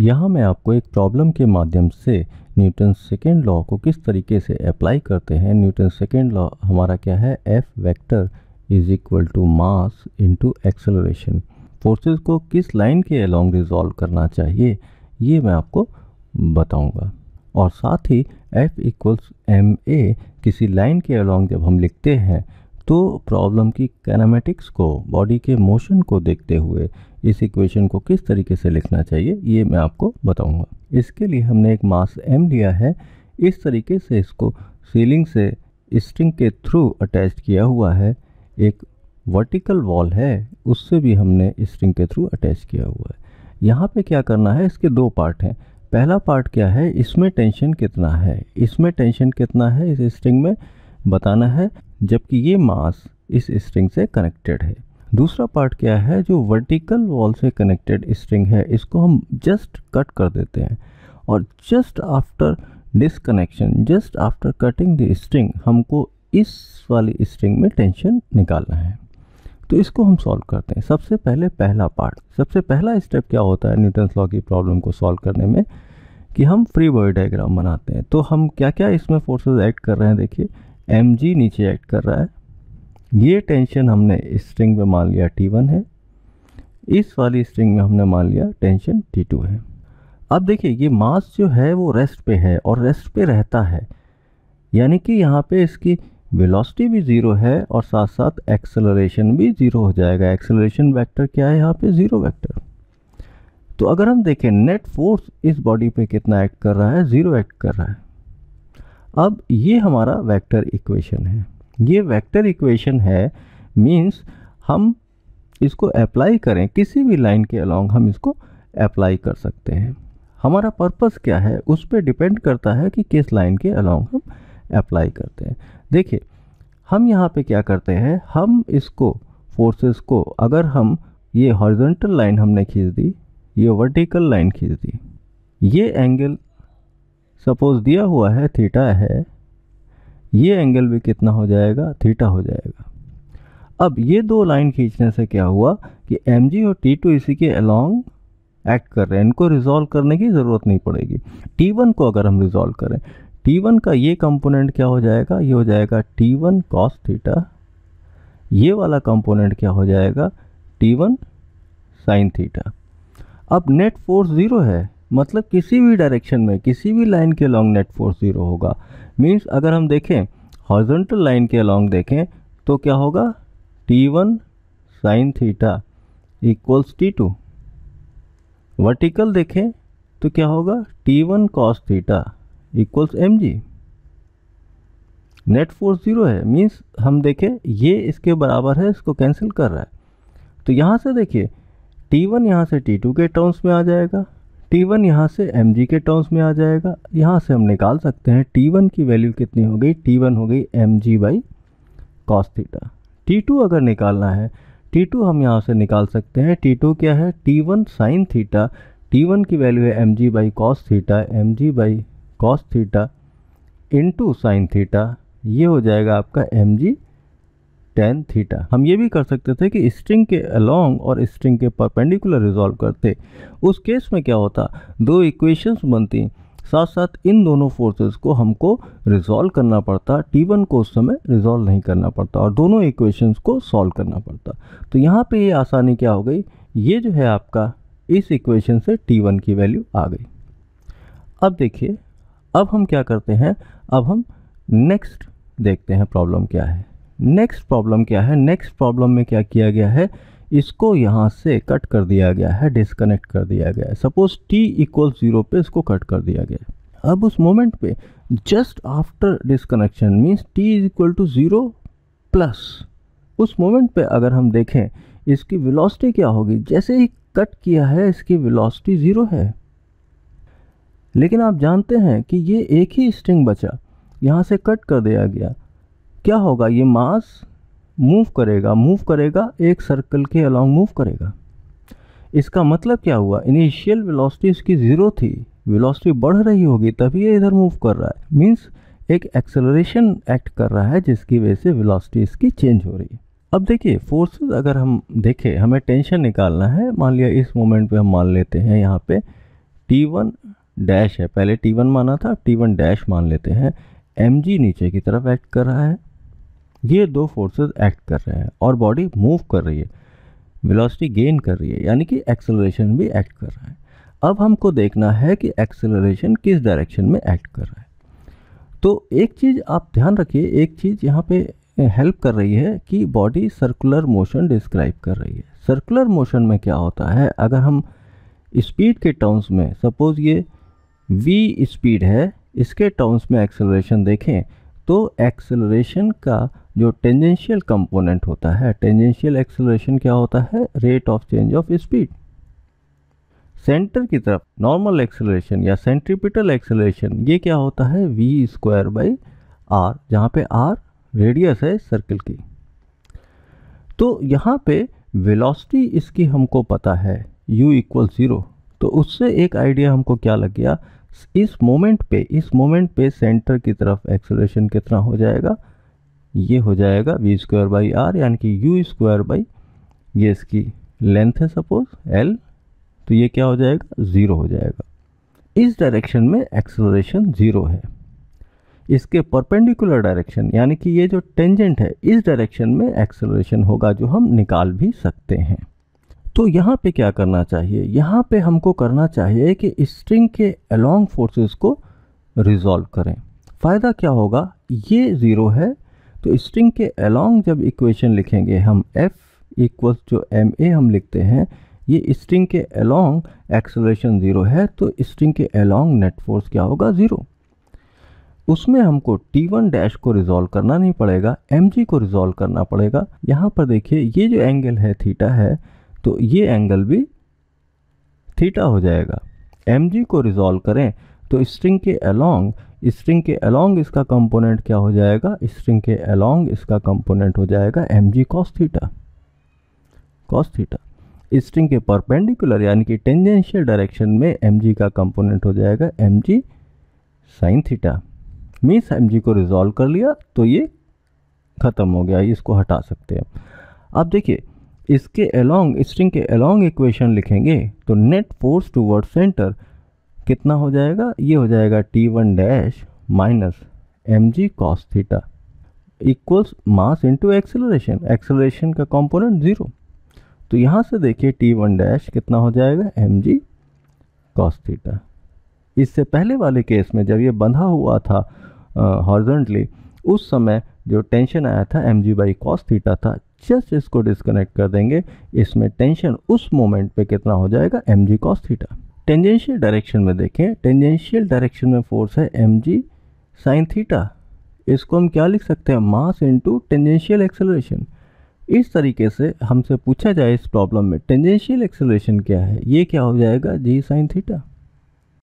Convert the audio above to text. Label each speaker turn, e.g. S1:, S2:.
S1: यहाँ मैं आपको एक प्रॉब्लम के माध्यम से न्यूटन सेकेंड लॉ को किस तरीके से अप्लाई करते हैं न्यूटन सेकेंड लॉ हमारा क्या है F vector is equal to mass into acceleration forces को किस लाइन के अलोंग रिजॉल्व करना चाहिए ये मैं आपको बताऊंगा और साथ ही एफ़ इक्वल्स एम ए किसी लाइन के अलोंग जब हम लिखते हैं तो प्रॉब्लम की कैनामेटिक्स को बॉडी के मोशन को देखते हुए इस इक्वेशन को किस तरीके से लिखना चाहिए ये मैं आपको बताऊंगा इसके लिए हमने एक मास एम लिया है इस तरीके से इसको सीलिंग से स्ट्रिंग के थ्रू अटैच किया हुआ है एक वर्टिकल वॉल है उससे भी हमने स्ट्रिंग के थ्रू अटैच किया हुआ है यहाँ पे क्या करना है इसके दो पार्ट हैं पहला पार्ट क्या है इसमें टेंशन कितना है इसमें टेंशन कितना है इस स्ट्रिंग में बताना है जबकि ये मास इस स्ट्रिंग से कनेक्टेड है दूसरा पार्ट क्या है जो वर्टिकल वॉल से कनेक्टेड स्ट्रिंग है इसको हम जस्ट कट कर देते हैं और just after disconnection just after cutting the string हमको इस वाली स्ट्रिंग में टेंशन निकालना है तो इसको हम सॉल्व करते हैं सबसे पहले पहला पार्ट सबसे पहला स्टेप क्या होता है न्यूटन लॉ की प्रॉब्लम को सॉल्व करने में कि हम फ्री बॉडी डायग्राम बनाते हैं तो हम क्या क्या इसमें फोर्सेस एक्ट कर रहे हैं देखिए एम जी नीचे एक्ट कर रहा है ये टेंशन हमने स्ट्रिंग में मान लिया टी वन है इस वाली स्ट्रिंग में हमने मान लिया टेंशन टी टू है अब देखिए ये मास जो है वो रेस्ट पे है और रेस्ट पे रहता है यानी कि यहाँ पे इसकी वेलोसिटी भी ज़ीरो है और साथ साथ एक्सेलरेशन भी ज़ीरो हो जाएगा एक्सेलरेशन वेक्टर क्या है यहाँ पे ज़ीरो वेक्टर तो अगर हम देखें नेट फोर्स इस बॉडी पे कितना एक्ट कर रहा है ज़ीरो एक्ट कर रहा है अब ये हमारा वेक्टर इक्वेशन है ये वेक्टर इक्वेशन है मींस हम इसको अप्लाई करें किसी भी लाइन के अलॉन्ग हम इसको अप्लाई कर सकते हैं हमारा पर्पस क्या है उस पर डिपेंड करता है कि किस लाइन के अलॉन्ग हम अप्लाई करते हैं देखिए हम यहाँ पे क्या करते हैं हम इसको फोर्सेस को अगर हम ये हॉरिजॉन्टल लाइन हमने खींच दी ये वर्टिकल लाइन खींच दी ये एंगल सपोज दिया हुआ है थीटा है ये एंगल भी कितना हो जाएगा थीटा हो जाएगा अब ये दो लाइन खींचने से क्या हुआ कि एम जी और टी टू इसी के अलॉन्ग एक्ट कर रहे हैं इनको रिजॉल्व करने की ज़रूरत नहीं पड़ेगी टी वन को अगर हम रिजॉल्व करें टी वन का ये कंपोनेंट क्या हो जाएगा ये हो जाएगा टी वन कॉस थीटा ये वाला कंपोनेंट क्या हो जाएगा टी वन साइन थीटा अब नेट फोर्स ज़ीरो है मतलब किसी भी डायरेक्शन में किसी भी लाइन के अलॉन्ग नेट फोर्स ज़ीरो होगा मीन्स अगर हम देखें हॉर्जेंटल लाइन के अलॉन्ग देखें तो क्या होगा T one sine theta equals T two vertical देखें तो क्या होगा T one cos theta equals M G net force zero है मीन्स हम देखें ये इसके बराबर है इसको कैंसिल कर रहा है तो यहाँ से देखिए टी वन यहाँ से टी टू के टर्म्स में आ जाएगा टी वन यहाँ से एम जी के टर्म्स में आ जाएगा यहाँ से हम निकाल सकते हैं टी वन की वैल्यू कितनी हो गई टी वन हो गई M G by cos theta T two अगर निकालना है टी टू हम यहाँ से निकाल सकते हैं टी टू क्या है T one sine theta T one की वैल्यू है M G by cos theta M G by cos theta into sine theta ये हो जाएगा आपका एम जी टेन थीटा हम ये भी कर सकते थे कि स्ट्रिंग के अलोंग और स्ट्रिंग के परपेंडिकुलर रिजॉल्व करते उस केस में क्या होता दो इक्वेशंस बनती साथ साथ इन दोनों फोर्सेस को हमको रिजॉल्व करना पड़ता T1 को उस समय रिजॉल्व नहीं करना पड़ता और दोनों इक्वेशंस को सॉल्व करना पड़ता तो यहाँ पे ये आसानी क्या हो गई ये जो है आपका इस इक्वेशन से T1 की वैल्यू आ गई अब देखिए अब हम क्या करते हैं अब हम नेक्स्ट देखते हैं प्रॉब्लम क्या है नेक्स्ट प्रॉब्लम क्या है नेक्स्ट प्रॉब्लम में क्या किया गया है इसको यहाँ से कट कर दिया गया है डिसकनेक्ट कर दिया गया है सपोज टी इक्वल ज़ीरो पे इसको कट कर दिया गया है अब उस मोमेंट पे just after disconnection means T is equal to zero plus उस मोमेंट पे अगर हम देखें इसकी वेलोसिटी क्या होगी जैसे ही कट किया है इसकी वेलोसिटी ज़ीरो है लेकिन आप जानते हैं कि ये एक ही स्ट्रिंग बचा यहाँ से कट कर दिया गया क्या होगा ये मास मूव करेगा मूव करेगा एक सर्कल के अलॉन्ग मूव करेगा इसका मतलब क्या हुआ इनिशियल वेलोसिटी इसकी ज़ीरो थी वेलोसिटी बढ़ रही होगी तभी ये इधर मूव कर रहा है मींस एक एक्सेलरेशन एक्ट कर रहा है जिसकी वजह से वेलोसिटी इसकी चेंज हो रही है अब देखिए फोर्सेस अगर हम देखें हमें टेंशन निकालना है मान लिया इस मोमेंट पे हम मान लेते हैं यहाँ पे टी डैश है पहले टी माना था अब T1 डैश मान लेते हैं एम नीचे की तरफ एक्ट कर रहा है ये दो फोर्सेस एक्ट कर रहे हैं और बॉडी मूव कर रही है वेलोसिटी गेन कर रही है यानी कि एक्सेलरेशन भी एक्ट कर रहा है अब हमको देखना है कि एक्सेलरेशन किस डायरेक्शन में एक्ट कर रहा है तो एक चीज़ आप ध्यान रखिए एक चीज़ यहाँ पे हेल्प कर रही है कि बॉडी सर्कुलर मोशन डिस्क्राइब कर रही है सर्कुलर मोशन में क्या होता है अगर हम स्पीड के टर्म्स में सपोज़ ये वी स्पीड है इसके टर्म्स में एक्सेलरेशन देखें तो एक्सेलरेशन का जो टेंजेंशियल कंपोनेंट होता है टेंजेंशियल एक्सेलरेशन क्या होता है rate of change of speed centre की तरफ नॉर्मल एक्सेलरेशन या सेंट्रीपिटल एक्सेलरेशन ये क्या होता है वी स्क्वायर बाई आर जहाँ पे आर रेडियस है सर्कल की तो यहाँ पे वेलोसिटी इसकी हमको पता है यू इक्वल ज़ीरो तो उससे एक आइडिया हमको क्या लग गया इस मोमेंट पे इस मोमेंट पे सेंटर की तरफ एक्सेलरेशन कितना हो जाएगा ये हो जाएगा वी स्क्वायर बाई आर यानी कि यू स्क्वायर बाई ये इसकी लेंथ है सपोज एल तो ये क्या हो जाएगा ज़ीरो हो जाएगा इस डायरेक्शन में एक्सेलरेशन ज़ीरो है इसके परपेंडिकुलर डायरेक्शन यानी कि ये जो टेंजेंट है इस डायरेक्शन में एक्सेलरेशन होगा जो हम निकाल भी सकते हैं तो यहाँ पे क्या करना चाहिए यहाँ पे हमको करना चाहिए कि स्ट्रिंग के अलोंग फोर्सेस को रिजॉल्व करें फ़ायदा क्या होगा ये ज़ीरो है तो स्ट्रिंग के अलोंग जब इक्वेशन लिखेंगे हम एफ इक्वल जो एम ए हम लिखते हैं ये स्ट्रिंग के अलोंग एक्सलेशन ज़ीरो है तो स्ट्रिंग के अलोंग नेट फोर्स क्या होगा ज़ीरो उसमें हमको T1 डैश को रिजॉल्व करना नहीं पड़ेगा mg को रिजॉल्व करना पड़ेगा यहाँ पर देखिए ये जो एंगल है थीटा है तो ये एंगल भी थीटा हो जाएगा mg को रिजॉल्व करें तो स्ट्रिंग के अलोंग स्ट्रिंग के अलोंग इसका कंपोनेंट क्या हो जाएगा स्ट्रिंग के अलोंग इसका कंपोनेंट हो जाएगा M G cos theta cos theta string के परपेंडिकुलर यानी कि टेंजेंशियल डायरेक्शन में एम जी का कंपोनेंट हो जाएगा M G sine theta means M G को रिजॉल्व कर लिया तो ये ख़त्म हो गया इसको हटा सकते हैं अब देखिए इसके अलोंग स्ट्रिंग के अलोंग इक्वेशन लिखेंगे तो नेट फोर्स टूवर्ड सेंटर कितना हो जाएगा ये हो जाएगा T one dash minus M G cos theta equals mass into acceleration acceleration का कंपोनेंट ज़ीरो तो यहाँ से देखिए टी वन डैश कितना हो जाएगा एम जी कॉस थीटा इससे पहले वाले केस में जब ये बंधा हुआ था हॉर्जेंटली उस समय जो टेंशन आया था M G by cos theta था जस्ट इसको डिस्कनेक्ट कर देंगे इसमें टेंशन उस मोमेंट पे कितना हो जाएगा M G cos theta tangential direction में देखें टेंजेंशियल डायरेक्शन में फोर्स है एम जी साइन थीटा इसको हम क्या लिख सकते हैं मास इंटू टेंजेंशियल एक्सेलरेशन इस तरीके से हमसे पूछा जाए इस प्रॉब्लम में टेंजेंशियल एक्सेलरेशन क्या है ये क्या हो जाएगा जी साइन थीटा